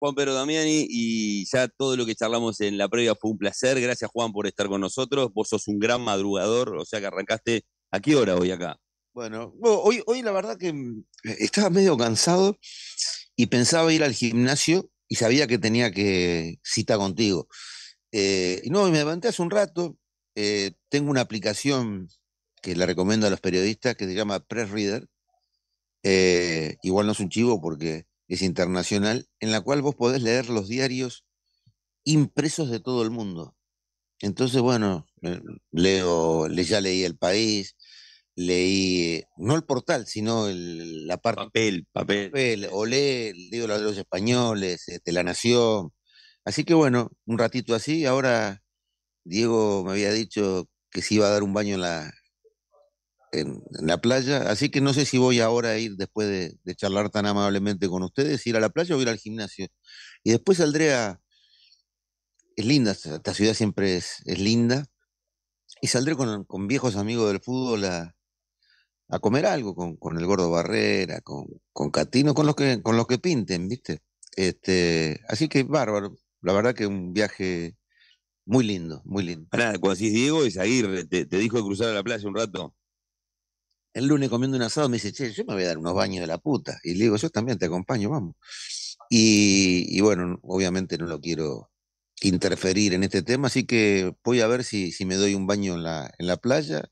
Juan Pedro Damiani, y ya todo lo que charlamos en la previa fue un placer. Gracias, Juan, por estar con nosotros. Vos sos un gran madrugador, o sea que arrancaste. ¿A qué hora hoy acá? Bueno, hoy, la verdad que eh, estaba medio cansado y pensaba ir al gimnasio y sabía que tenía que cita contigo. Eh, y no, me levanté hace un rato. Eh, tengo una aplicación que la recomiendo a los periodistas que se llama Press Reader. igual no es un chivo porque es internacional, en la cual vos podés leer los diarios impresos de todo el mundo. Entonces, bueno, eh, leo, ya leí El País, leí, no el portal, sino la parte... Papel, papel. o leo digo, los de los españoles, de este, La Nación. Así que bueno, un ratito así. Ahora Diego me había dicho que se iba a dar un baño en la, en, la playa, así que no sé si voy ahora a ir, después de, charlar tan amablemente con ustedes, ir a la playa o ir al gimnasio. Y después saldré a... Es linda, esta ciudad siempre es, linda. Y saldré con, viejos amigos del fútbol a, comer algo, con, el gordo Barrera, con, Catino, con los que, con los que pinten, ¿viste? Este, así que bárbaro. La verdad que un viaje muy lindo, muy lindo. Para cuando decís Diego, y te, te dijo de cruzar a la playa un rato el lunes comiendo un asado, me dice, che, yo me voy a dar unos baños de la puta. Y le digo, yo también te acompaño, vamos. Y, bueno, obviamente no lo quiero interferir en este tema, así que voy a ver si, si me doy un baño en la, en la playa,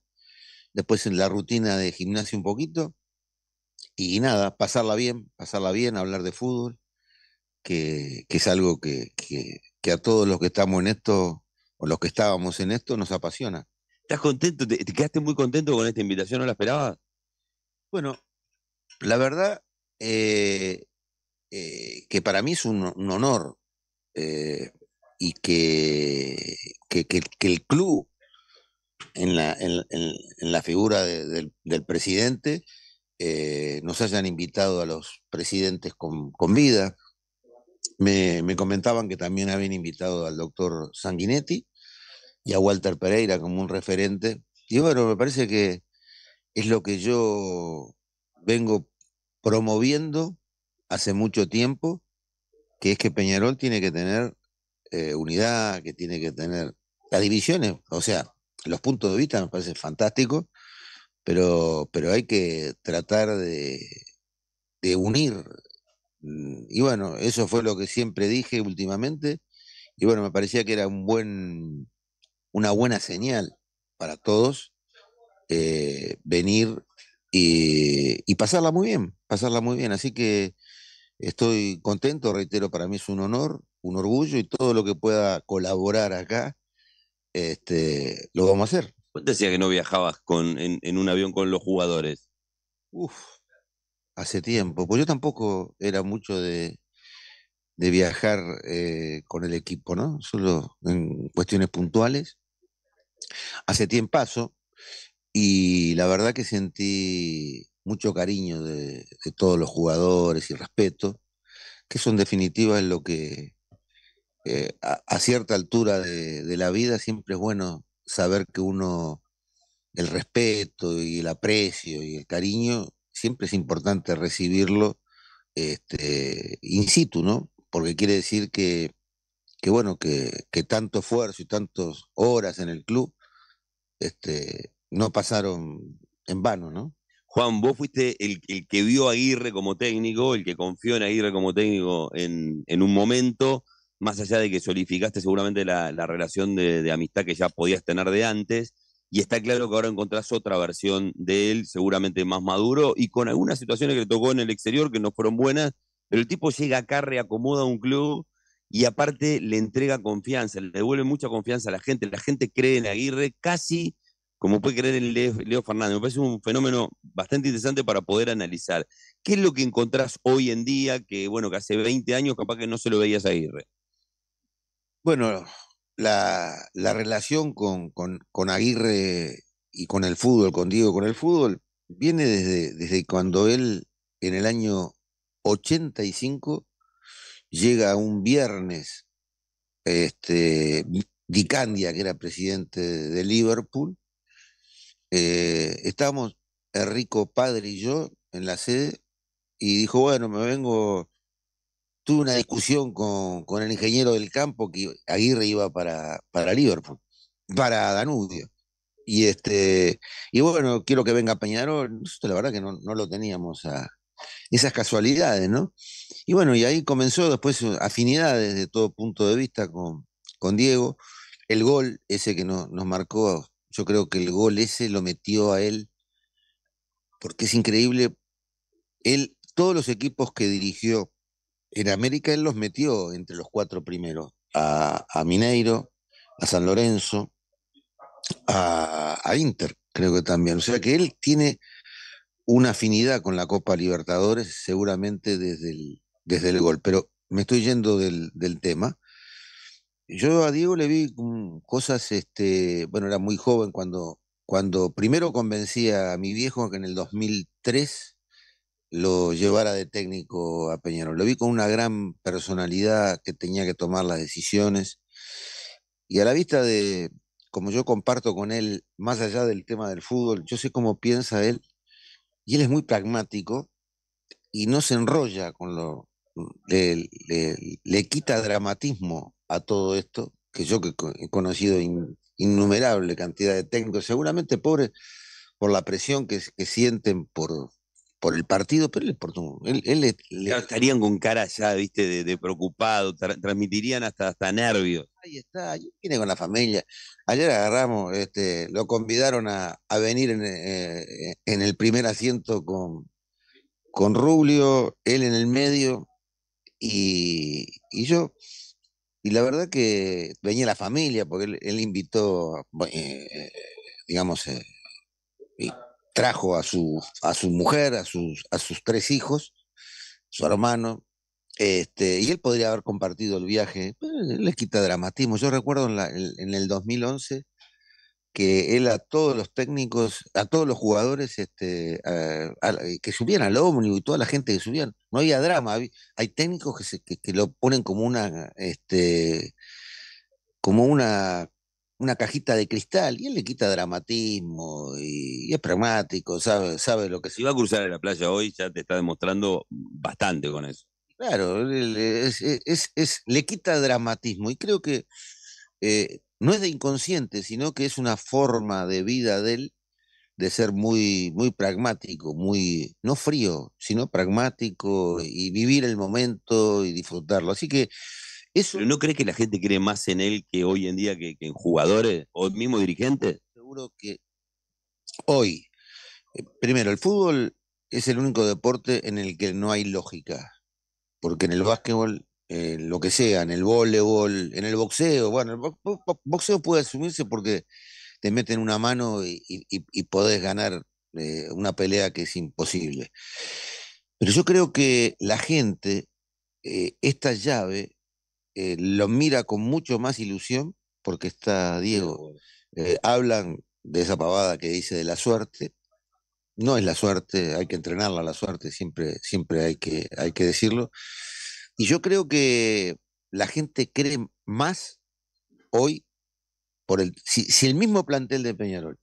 después en la rutina de gimnasio un poquito, y nada, pasarla bien, pasarla bien, hablar de fútbol, que, es algo que a todos los que estamos en esto, o los que estábamos en esto, nos apasiona. ¿Estás contento? ¿Te, quedaste muy contento con esta invitación? ¿No la esperabas? Bueno, la verdad eh, eh, que para mí es un, honor eh, y que el club en la, figura del, presidente nos hayan invitado a los presidentes con, vida. me, comentaban que también habían invitado al doctor Sanguinetti y a Walter Pereira como un referente. Y bueno, me parece que es lo que yo vengo promoviendo hace mucho tiempo, que es que Peñarol tiene que tener eh, unidad, que tiene que tener las divisiones, o sea, los puntos de vista me parece fantástico, pero, pero hay que tratar de, de unir. Y bueno, eso fue lo que siempre dije últimamente, y bueno, me parecía que era un buen una buena señal para todos eh, venir y, pasarla muy bien, pasarla muy bien. Así que estoy contento, reitero, para mí es un honor, un orgullo y todo lo que pueda colaborar acá, este, lo vamos a hacer. ¿Cuánto decía que no viajabas en, un avión con los jugadores? Uf, hace tiempo, pues yo tampoco era mucho de, viajar eh, con el equipo, ¿no? Solo en cuestiones puntuales hace paso y la verdad que sentí mucho cariño de, todos los jugadores y respeto, que eso en lo que eh, a, cierta altura de, la vida siempre es bueno saber que uno, el respeto y el aprecio y el cariño, siempre es importante recibirlo este, in situ, ¿no? Porque quiere decir que que bueno, que, tanto esfuerzo y tantas horas en el club este, no pasaron en vano, ¿no? Juan, vos fuiste el, el, que vio a Aguirre como técnico, el que confió en Aguirre como técnico en, un momento, más allá de que solidificaste seguramente la, relación de, de, amistad que ya podías tener de antes, y está claro que ahora encontrás otra versión de él, seguramente más maduro, y con algunas situaciones que le tocó en el exterior que no fueron buenas, pero el tipo llega acá, reacomoda un club y aparte le entrega confianza, le devuelve mucha confianza a la gente. La gente cree en Aguirre casi como puede creer en Leo, Fernández. Me parece un fenómeno bastante interesante para poder analizar. ¿Qué es lo que encontrás hoy en día que, bueno, que hace 20 años capaz que no se lo veías a Aguirre? Bueno, la, relación con, Aguirre y con el fútbol, con Diego, con el fútbol, viene desde, desde cuando él, en el año 85, llega un viernes este, Dicandia, que era presidente de Liverpool. Eh, estábamos Enrico Padre y yo en la sede y dijo, bueno, me vengo, tuve una discusión con, el ingeniero del campo que Aguirre iba para, para Liverpool, para Danubio. Y este, y bueno, quiero que venga Peñarol. la verdad que no, no lo teníamos a, esas casualidades, ¿no? Y bueno, y ahí comenzó después eh, afinidades de todo punto de vista con, con Diego. El gol, ese que nos, nos marcó, yo creo que el gol ese lo metió a él, porque es increíble. Él, todos los equipos que dirigió en América, él los metió entre los cuatro primeros. A, a Mineiro, a San Lorenzo, a, a Inter, creo que también. O sea que él tiene una afinidad con la Copa Libertadores seguramente desde el, desde el gol. Pero me estoy yendo del, tema. Yo a Diego le vi cosas, este, bueno, era muy joven cuando, cuando primero convencí a mi viejo que en el 2003 lo llevara de técnico a Peñarol. Lo vi con una gran personalidad que tenía que tomar las decisiones. Y a la vista de, como yo comparto con él, más allá del tema del fútbol, yo sé cómo piensa él y él es muy pragmático y no se enrolla con lo... Le, le, quita dramatismo a todo esto, que yo que he conocido innumerable cantidad de técnicos, seguramente pobres por la presión que sienten por, el partido, pero él, él le, estarían con cara ya, viste, de, preocupado, transmitirían hasta, hasta nervios. Ahí está, viene con la familia. Ayer agarramos, este, lo convidaron a, a venir en, eh, en, el primer asiento con, con Rubio, él en el medio y, y yo. Y la verdad que venía la familia, porque él, invitó, eh, digamos, eh, trajo a su, a su mujer, a sus, a sus tres hijos, su hermano, este, y él podría haber compartido el viaje, eh, le quita dramatismo. Yo recuerdo en, la, en, el 2011 que él a todos los técnicos, a todos los jugadores este, que subían al ómnibus y toda la gente que subían, no había drama, hay técnicos que, que, que, lo ponen como una, este, como una una cajita de cristal y él le quita dramatismo y, es pragmático, sabe, sabe lo que... Si va a cruzar en la playa hoy ya te está demostrando bastante con eso. Claro, es, es, le quita dramatismo y creo que eh, no es de inconsciente, sino que es una forma de vida de él de ser muy, muy pragmático, muy, no frío, sino pragmático y vivir el momento y disfrutarlo. Así que no cree que la gente cree más en él que hoy en día que, en jugadores o mm. mismo dirigentes? Seguro que hoy, eh, primero, el fútbol es el único deporte en el que no hay lógica, porque en el básquetbol, en lo que sea, en el voleibol, en el boxeo, bueno, el boxeo puede asumirse porque te meten una mano y, podés ganar eh, una pelea que es imposible. Pero yo creo que la gente, eh, esta llave, eh, lo mira con mucho más ilusión, porque está Diego, eh, hablan de esa pavada que dice de la suerte. No es la suerte, hay que entrenarla la suerte, siempre, siempre hay, que, hay que decirlo. Y yo creo que la gente cree más hoy por el. si el mismo plantel de Peñarol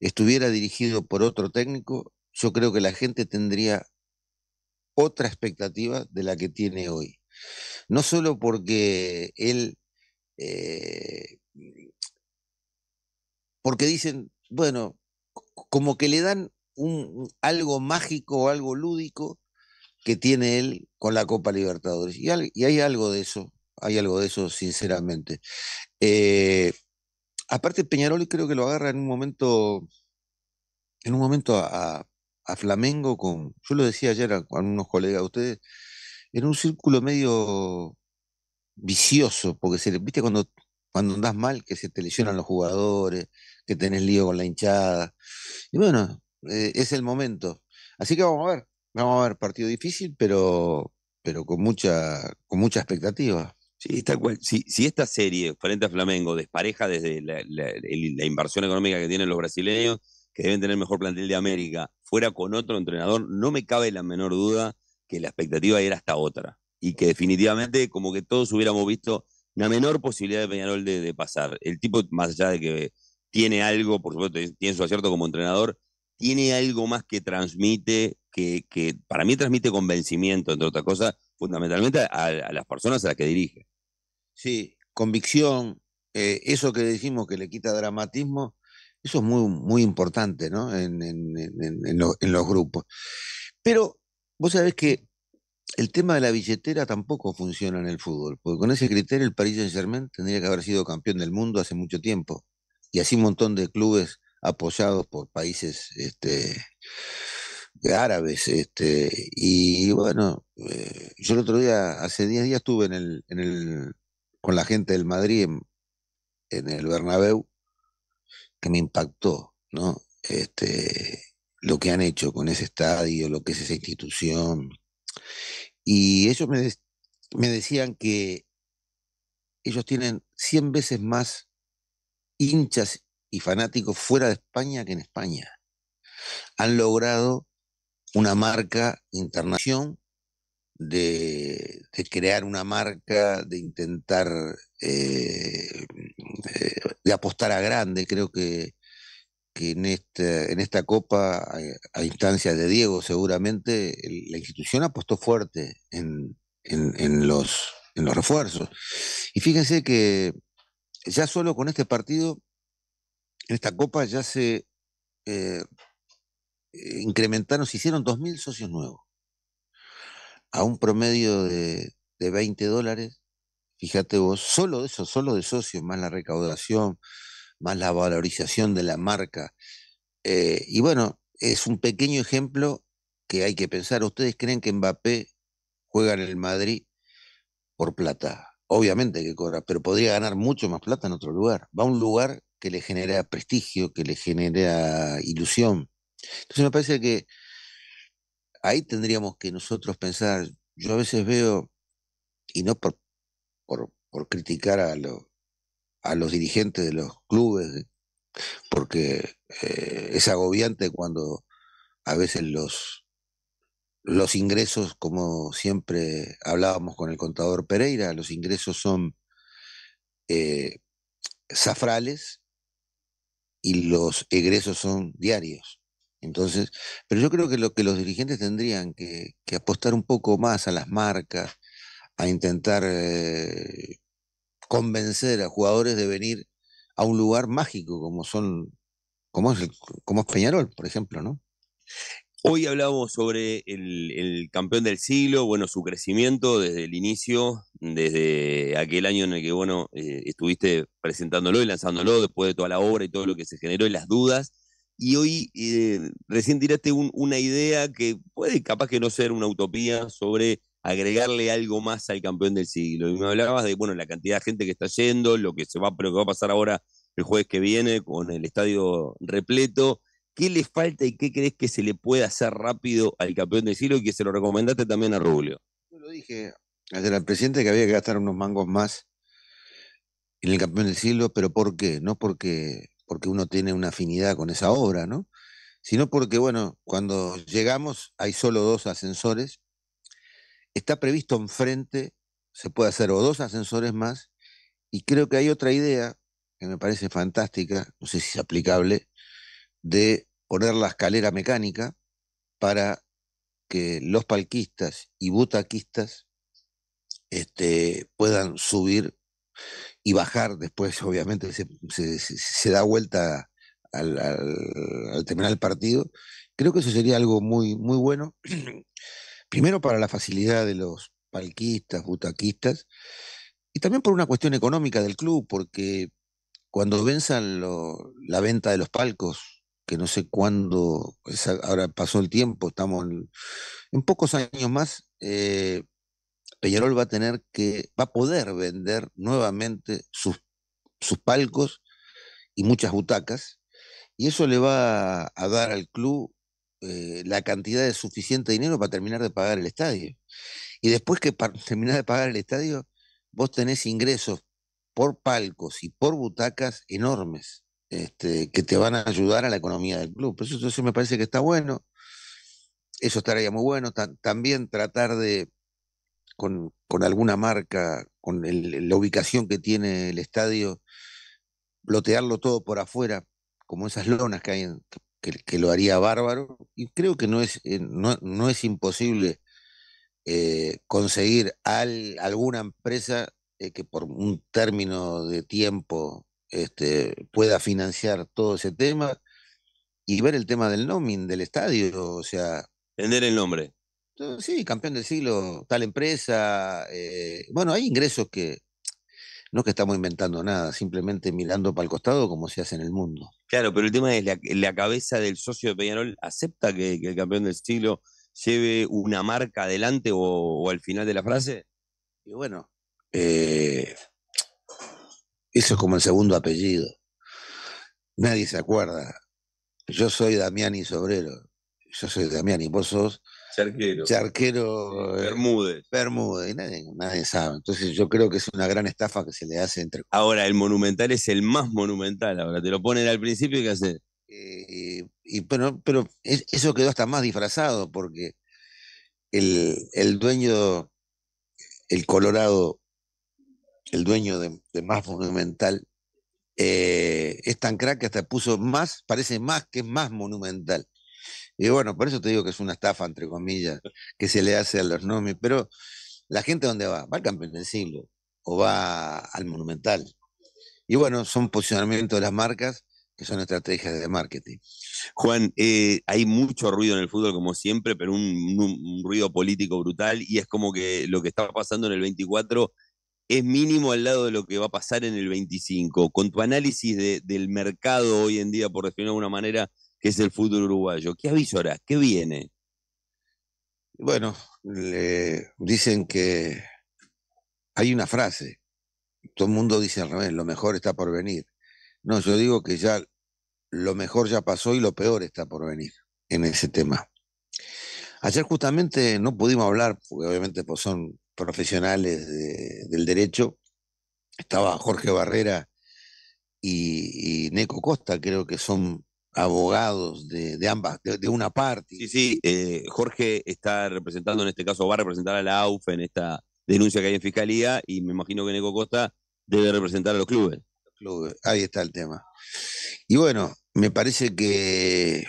estuviera dirigido por otro técnico, yo creo que la gente tendría otra expectativa de la que tiene hoy. No solo porque él, eh, porque dicen, bueno, como que le dan un, algo mágico o algo lúdico que tiene él con la Copa Libertadores. Y, hay algo de eso, hay algo de eso, sinceramente. Eh, aparte, Peñarol creo que lo agarra en un momento, en un momento a, Flamengo con, yo lo decía ayer a, unos colegas, ustedes en un círculo medio vicioso, porque se viste cuando, cuando andás mal, que se te lesionan los jugadores, que tenés lío con la hinchada. Y bueno, eh, es el momento. Así que vamos a ver, vamos a ver, partido difícil, pero, pero con mucha, con mucha expectativa. Sí, tal Si, esta serie frente a Flamengo despareja desde la, la, inversión económica que tienen los brasileños, que deben tener mejor plantel de América, fuera con otro entrenador, no me cabe la menor duda que la expectativa era hasta otra y que definitivamente como que todos hubiéramos visto una menor posibilidad de Peñarol de, pasar. El tipo, más allá de que tiene algo, por supuesto, tiene su acierto como entrenador, tiene algo más que transmite, que, para mí transmite convencimiento, entre otras cosas, fundamentalmente a, las personas a las que dirige. Sí, convicción, eh, eso que decimos que le quita dramatismo, eso es muy, muy importante ¿no? en, los grupos. Pero Vos sabés que el tema de la billetera tampoco funciona en el fútbol, porque con ese criterio el Paris Saint Germain tendría que haber sido campeón del mundo hace mucho tiempo. Y así un montón de clubes apoyados por países este, árabes. Este, y bueno, eh, yo el otro día, hace 10 días estuve en con la gente del Madrid en, en el Bernabéu, que me impactó, ¿no? Este, lo que han hecho con ese estadio, lo que es esa institución. Y ellos me, decían que ellos tienen 100 veces más hinchas y fanáticos fuera de España que en España. Han logrado una marca internacional, de, crear una marca, de intentar, eh, eh, de apostar a grande. Creo que que en esta, en esta Copa, eh, a, instancia de Diego seguramente, la institución apostó fuerte en, los, refuerzos. Y fíjense que ya solo con este partido, en esta Copa ya se eh, eh, incrementaron, se hicieron 2.000 socios nuevos, a un promedio de, de 20 dólares. Fíjate vos, solo de eso, solo de socios, más la recaudación, más la valorización de la marca. Eh, y bueno, es un pequeño ejemplo que hay que pensar. ¿Ustedes creen que Mbappé juega en el Madrid por plata? Obviamente que cobra, pero podría ganar mucho más plata en otro lugar. Va a un lugar que le genera prestigio, que le genera ilusión. Entonces me parece que ahí tendríamos que nosotros pensar, yo a veces veo, y no por, por, criticar a, los a los dirigentes de los clubes, porque eh, es agobiante cuando a veces los, los ingresos, como siempre hablábamos con el contador Pereira, los ingresos son safrales eh, zafrales y los egresos son diarios. Entonces, pero yo creo que lo que los dirigentes tendrían que, apostar un poco más a las marcas, a intentar eh, convencer a jugadores de venir a un lugar mágico como son como es, como es Peñarol, por ejemplo, ¿no? Hoy hablamos sobre el, campeón del siglo, bueno, su crecimiento desde el inicio, desde aquel año en el que, bueno, eh, estuviste presentándolo y lanzándolo después de toda la obra y todo lo que se generó y las dudas. Y hoy eh, recién tiraste una idea que puede capaz que no ser una utopía sobre agregarle algo más al campeón del siglo. Y me hablabas de, bueno, la cantidad de gente que está yendo, lo que se va, pero que va a pasar ahora el jueves que viene con el estadio repleto. ¿Qué le falta y qué crees que se le puede hacer rápido al campeón del siglo y que se lo recomendaste también a Rubio? Yo lo dije al presidente que había que gastar unos mangos más en el campeón del siglo, pero ¿por qué? No porque, porque uno tiene una afinidad con esa obra, ¿no? Sino porque, bueno, cuando llegamos hay solo dos ascensores Está previsto enfrente, se puede hacer o dos ascensores más, y creo que hay otra idea que me parece fantástica, no sé si es aplicable, de poner la escalera mecánica para que los palquistas y butaquistas este, puedan subir y bajar. Después, obviamente, se, da vuelta al, al, al, terminar el partido. Creo que eso sería algo muy, muy bueno. Primero para la facilidad de los palquistas, butaquistas, y también por una cuestión económica del club, porque cuando venzan la venta de los palcos, que no sé cuándo, ahora pasó el tiempo, estamos en, pocos años más, eh, Peñarol va a tener que, va a poder vender nuevamente sus, sus palcos y muchas butacas, y eso le va a dar al club eh, la cantidad de suficiente dinero para terminar de pagar el estadio. Y después que terminás de pagar el estadio, vos tenés ingresos por palcos y por butacas enormes este, que te van a ayudar a la economía del club. eso me parece que está bueno. Eso estaría muy bueno. también tratar de, con, alguna marca, con la ubicación que tiene el estadio, lotearlo todo por afuera, como esas lonas que hay en, que, lo haría bárbaro. Y creo que no es, eh, no, es imposible eh, conseguir al, alguna empresa eh, que por un término de tiempo este, pueda financiar todo ese tema y ver el tema del Nomin, del estadio, o sea... Vender el nombre. Sí, campeón del siglo, tal empresa. bueno, hay ingresos que, no que estamos inventando nada, simplemente mirando para el costado como se hace en el mundo. Claro, pero el tema es la, cabeza del socio de Peñarol acepta que, el campeón del siglo lleve una marca adelante o, al final de la frase. Y bueno, eh, eso es como el segundo apellido. Nadie se acuerda. Yo soy Damiani Sobrero. Yo soy Damiani, vos sos Charquero. Charquero. Eh, Bermúdez. Bermúdez. Nadie, sabe. Entonces yo creo que es una gran estafa que se le hace entre. Ahora, el monumental es el más monumental. Ahora te lo ponen al principio y ¿qué haces? Eh, y, pero, pero eso quedó hasta más disfrazado porque el, dueño, el Colorado, el dueño de, más monumental, eh, es tan crack que hasta puso más, parece más que es más monumental. Y bueno, por eso te digo que es una estafa, entre comillas, que se le hace a los nomi. Pero la gente, ¿dónde va? Va al campeón del siglo o va al monumental. Y bueno, son posicionamientos de las marcas que son estrategias de marketing. Juan, eh, hay mucho ruido en el fútbol como siempre, pero un, ruido político brutal y es como que lo que estaba pasando en el 24 es mínimo al lado de lo que va a pasar en el 25. Con tu análisis del mercado hoy en día, por definirlo de alguna manera, que es el fútbol uruguayo. ¿Qué aviso ¿Qué viene? Bueno, le dicen que hay una frase, todo el mundo dice al revés, lo mejor está por venir. No, yo digo que ya lo mejor ya pasó y lo peor está por venir en ese tema. Ayer justamente no pudimos hablar, porque obviamente pues son profesionales del derecho. Estaba Jorge Barrera y, y, Neco Costa, creo que son abogados de, ambas, de, una parte. Sí, sí, eh, Jorge está representando en este caso, va a representar a la AUF en esta denuncia que hay en Fiscalía y me imagino que Nego Costa debe representar a los clubes. clubes, ahí está el tema. Y bueno, me parece que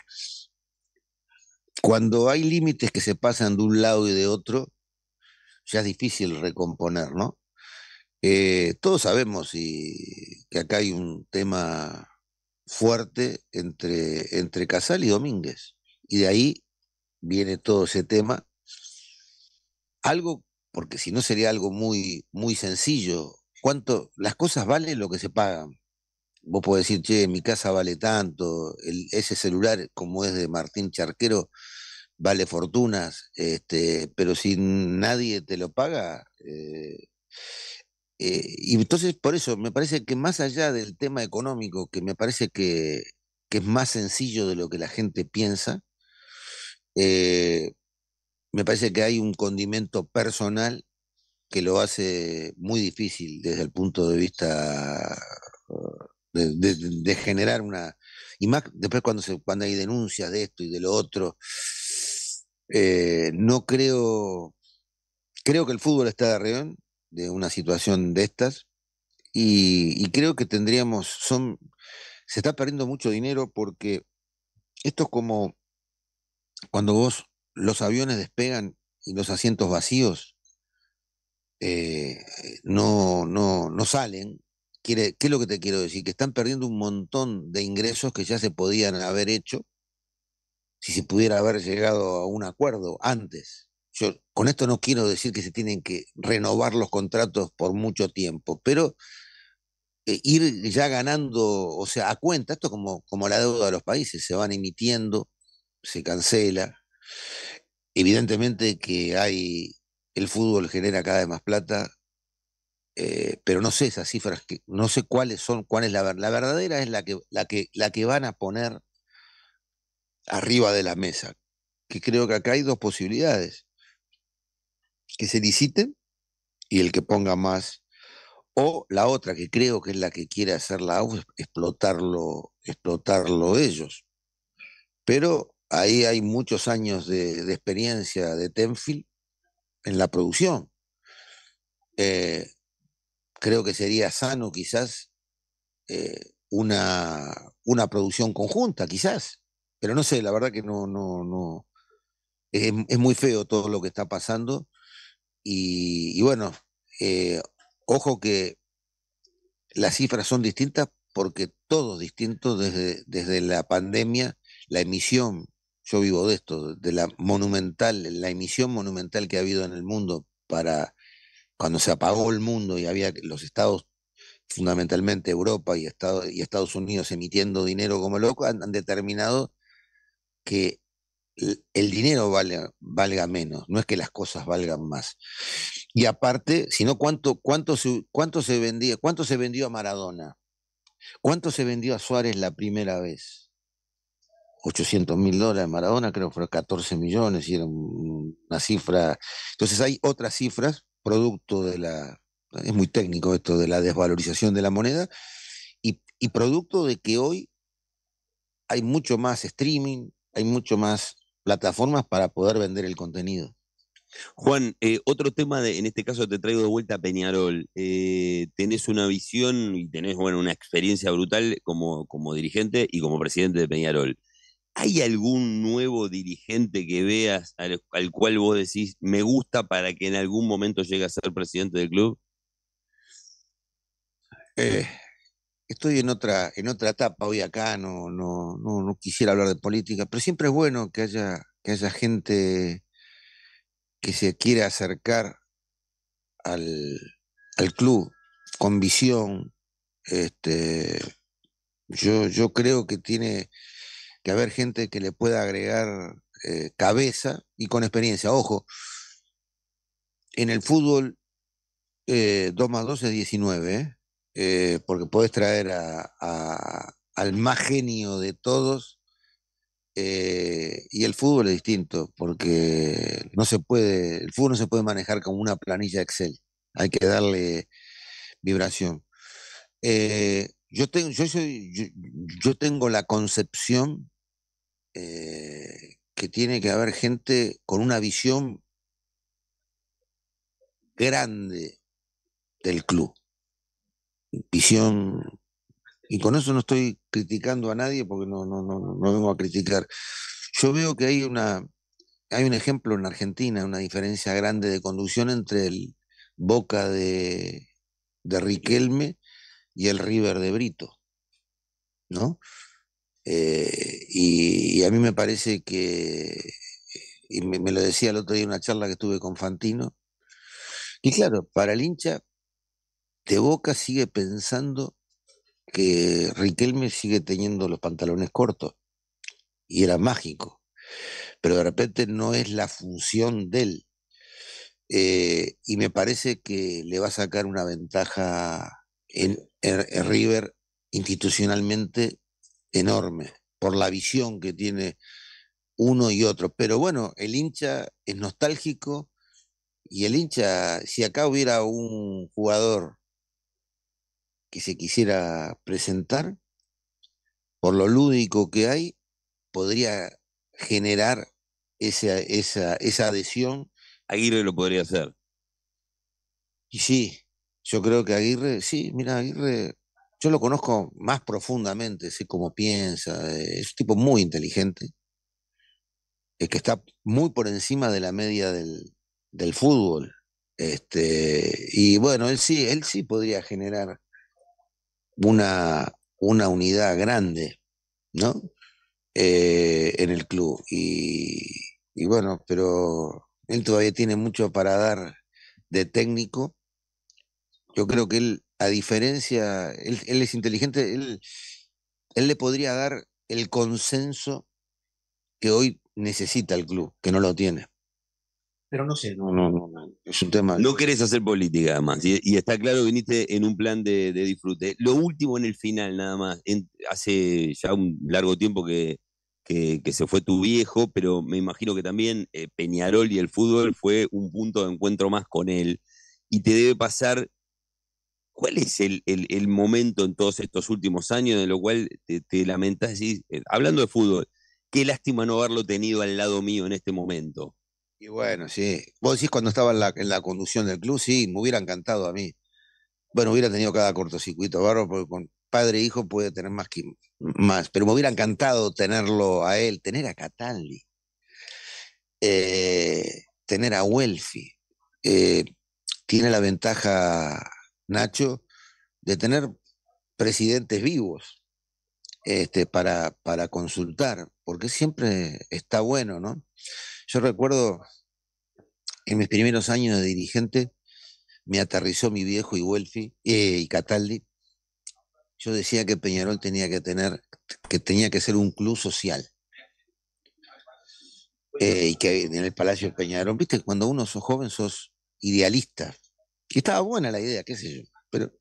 cuando hay límites que se pasan de un lado y de otro, ya es difícil recomponer, ¿no? Eh, todos sabemos y que acá hay un tema fuerte entre, entre Casal y Domínguez. Y de ahí viene todo ese tema. Algo, porque si no sería algo muy, muy sencillo. ¿Cuánto? Las cosas valen lo que se pagan. Vos podés decir, che, mi casa vale tanto, ese celular, como es de Martín Charquero, vale fortunas, este, pero si nadie te lo paga, eh, eh, y entonces, por eso, me parece que más allá del tema económico, que me parece que, es más sencillo de lo que la gente piensa, eh, me parece que hay un condimento personal que lo hace muy difícil desde el punto de vista de, generar una... Y más después cuando, cuando hay denuncias de esto y de lo otro, eh, no creo... Creo que el fútbol está de arreón, de una situación de estas y, creo que tendríamos, son, se está perdiendo mucho dinero porque esto es como cuando vos los aviones despegan y los asientos vacíos eh, no, no, no salen. Quiere, ¿Qué es lo que te quiero decir? Que están perdiendo un montón de ingresos que ya se podían haber hecho si se pudiera haber llegado a un acuerdo antes con esto no quiero decir que se tienen que renovar los contratos por mucho tiempo, pero eh, ir ya ganando, o sea, a cuenta, esto como, como la deuda de los países, se van emitiendo, se cancela. Evidentemente que hay, el fútbol genera cada vez más plata, eh, pero no sé esas cifras, que, no sé cuáles son, cuál es la, la verdadera, es la que, la, que, la que van a poner arriba de la mesa. Que creo que acá hay dos posibilidades que se liciten y el que ponga más. O la otra, que creo que es la que quiere hacer la AUF, explotarlo, explotarlo ellos. Pero ahí hay muchos años de, experiencia de Tenfield en la producción. Eh, creo que sería sano quizás eh, una, una producción conjunta, quizás. Pero no sé, la verdad que no, no, no. Es, es muy feo todo lo que está pasando y, bueno, eh, ojo que las cifras son distintas porque todos distintos desde, desde la pandemia, la emisión, yo vivo de esto, de la monumental, la emisión monumental que ha habido en el mundo para cuando se apagó el mundo y había los estados, fundamentalmente Europa y Estados, y Estados Unidos emitiendo dinero como loco, han determinado que eh, el dinero valga, valga menos, no es que las cosas valgan más. Y aparte, sino cuánto, cuánto, se, cuánto se vendía, cuánto se vendió a Maradona, cuánto se vendió a Suárez la primera vez. 800 mil dólares Maradona, creo que fueron 14 millones y era una cifra. Entonces hay otras cifras, producto de la, es muy técnico esto, de la desvalorización de la moneda y producto de que hoy hay mucho más streaming, hay mucho más plataformas para poder vender el contenido. Juan, eh, otro tema, de, en este caso te traigo de vuelta a Peñarol. Eh, tenés una visión y tenés una experiencia brutal como, como dirigente y como presidente de Peñarol. ¿Hay algún nuevo dirigente que veas al, al, cual vos decís me gusta para que en algún momento llegue a ser presidente del club? Eh, estoy en otra, en otra etapa hoy acá, no, no, no, quisiera hablar de política, pero siempre es bueno que haya, que haya gente que se quiera acercar al, al club con visión. Este, yo, yo creo que tiene que haber gente que le pueda agregar eh, cabeza y con experiencia. Ojo, en el fútbol eh, 2 más 2 es 19, ¿eh? Eh, porque podés traer al más genio de todos, eh, y el fútbol es distinto, porque no se puede, el fútbol no se puede manejar como una planilla Excel, hay que darle vibración. Eh, yo, tengo, yo, tengo la concepción que tiene que haber gente con una visión grande del club visión, y con eso no estoy criticando a nadie porque no, no, no, no vengo a criticar. Yo veo que hay una, hay un ejemplo en Argentina, una diferencia grande de conducción entre el Boca de, Riquelme y el River de Brito, ¿no? Eh, y, a mí me parece que, y me, lo decía el otro día en una charla que tuve con Fantino, y claro, para el hincha de Boca sigue pensando que Riquelme sigue teniendo los pantalones cortos y era mágico, pero de repente no es la función de él. Eh, y me parece que le va a sacar una ventaja en, en River institucionalmente enorme por la visión que tiene uno y otro. Pero bueno, el hincha es nostálgico y el hincha, si acá hubiera un jugador que se quisiera presentar, por lo lúdico que hay, podría generar esa, adhesión, Aguirre lo podría hacer. Y sí, yo creo que Aguirre, sí, mira, Aguirre, yo lo conozco más profundamente, sé cómo piensa, eh, es un tipo muy inteligente, eh, que está muy por encima de la media del, del fútbol. Este, y bueno, él sí, él sí podría generar una, una unidad grande, ¿no? Eh, en el club. Y, bueno, pero él todavía tiene mucho para dar de técnico. Yo creo que él, a diferencia, él, es inteligente, él, él le podría dar el consenso que hoy necesita el club, que no lo tiene. Pero no sé, no, no, no, es un tema. No querés hacer política, además, y, está claro que viniste en un plan de, disfrute. Lo último en el final, nada más. hace ya un largo tiempo que, se fue tu viejo, pero me imagino que también eh, Peñarol y el fútbol fue un punto de encuentro más con él. Y te debe pasar. ¿Cuál es el, momento en todos estos últimos años en lo cual te, te lamentas? Eh, hablando de fútbol, qué lástima no haberlo tenido al lado mío en este momento y bueno, sí. Vos decís cuando estaba en la, conducción del club, sí, me hubiera encantado a mí. Bueno, hubiera tenido cada cortocircuito, barro, porque con padre e hijo puede tener más que más, pero me hubiera encantado tenerlo a él, tener a Cataldi, eh, tener a Welfi. Eh, tiene la ventaja, Nacho, de tener presidentes vivos este, para, para consultar, porque siempre está bueno, ¿no? Yo recuerdo en mis primeros años de dirigente, me aterrizó mi viejo y Welfi eh, y Cataldi. Yo decía que Peñarol tenía que tener, que tenía que ser un club social. Eh, y que en el Palacio de Peñarol, viste, cuando uno sos joven sos idealista. Y estaba buena la idea, qué sé yo. Pero,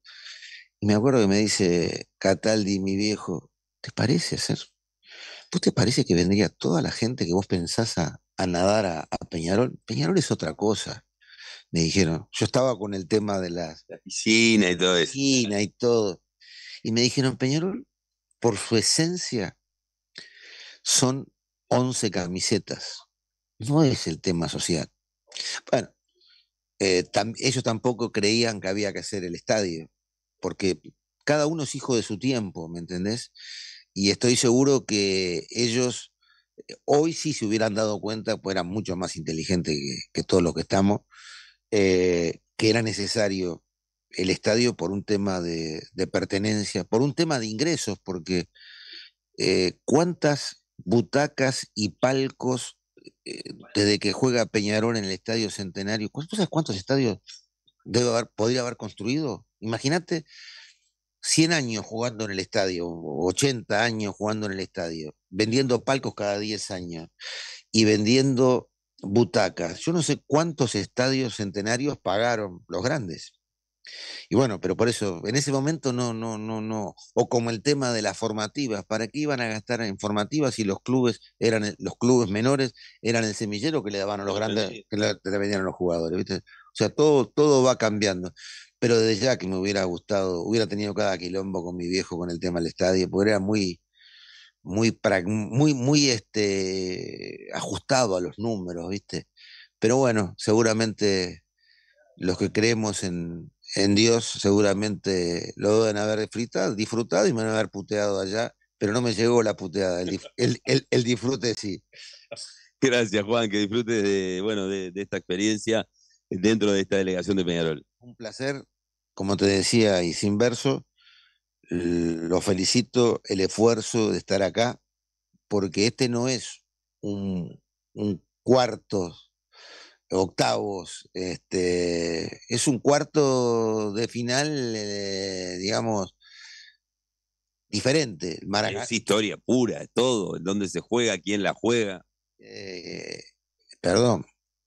y me acuerdo que me dice Cataldi, mi viejo, ¿te parece hacer? ¿Vos te parece que vendría toda la gente que vos pensás a, a nadar a, Peñarol. Peñarol es otra cosa, me dijeron. Yo estaba con el tema de las, la piscina y todo eso. Piscina y todo. Y me dijeron, Peñarol, por su esencia, son 11 camisetas. No es el tema social. Bueno, eh, ellos tampoco creían que había que hacer el estadio, porque cada uno es hijo de su tiempo, ¿me entendés? Y estoy seguro que ellos hoy sí se hubieran dado cuenta, pues eran mucho más inteligentes que, todos los que estamos, eh, que era necesario el estadio por un tema de, pertenencia, por un tema de ingresos, porque eh, cuántas butacas y palcos eh, desde que juega Peñarol en el Estadio Centenario, cuántos estadios podría haber construido? Imagínate 100 años jugando en el estadio, 80 años jugando en el estadio vendiendo palcos cada 10 años y vendiendo butacas. Yo no sé cuántos estadios centenarios pagaron los grandes. Y bueno, pero por eso, en ese momento no, no, no, no. O como el tema de las formativas, ¿para qué iban a gastar en formativas si los clubes eran los clubes menores eran el semillero que le daban a los grandes, que le, vendían a los jugadores? O sea, todo, todo va cambiando. Pero desde ya que me hubiera gustado, hubiera tenido cada quilombo con mi viejo con el tema del estadio, porque era muy, muy, muy, muy este, ajustado a los números, ¿viste? Pero bueno, seguramente los que creemos en, en Dios seguramente lo deben haber disfrutado y me van a haber puteado allá, pero no me llegó la puteada, el, el, disfrute sí. Gracias Juan, que disfrutes bueno, de, de, esta experiencia dentro de esta delegación de Peñarol. Un placer, como te decía, y sin verso, lo felicito el esfuerzo de estar acá, porque este no es un, cuarto, octavos, este, es un cuarto de final, eh, digamos, diferente. Es historia pura, de todo, dónde se juega, quién la juega. Eh, perdón,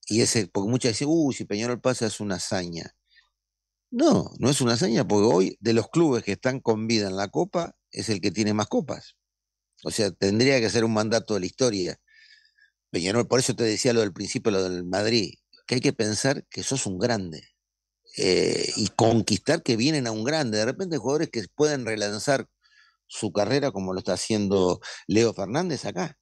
y ese, porque muchas veces, uy, si Peñarol pasa es una hazaña. No, no es una seña, porque hoy de los clubes que están con vida en la Copa es el que tiene más copas. O sea, tendría que ser un mandato de la historia. por eso te decía lo del principio, lo del Madrid, que hay que pensar que sos un grande eh, y conquistar que vienen a un grande. De repente jugadores que pueden relanzar su carrera como lo está haciendo Leo Fernández acá,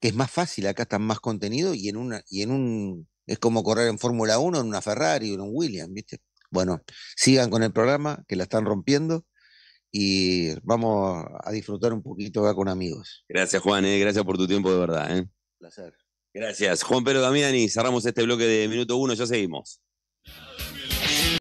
que es más fácil, acá están más contenido y en, una, y en un... Es como correr en Fórmula 1, en una Ferrari o en un Williams, ¿viste? Bueno, sigan con el programa, que la están rompiendo y vamos a disfrutar un poquito acá con amigos. Gracias, Juan, eh, gracias por tu tiempo de verdad. Eh. Placer. Gracias, Juan Pedro Damiani. Cerramos este bloque de minuto uno, ya seguimos.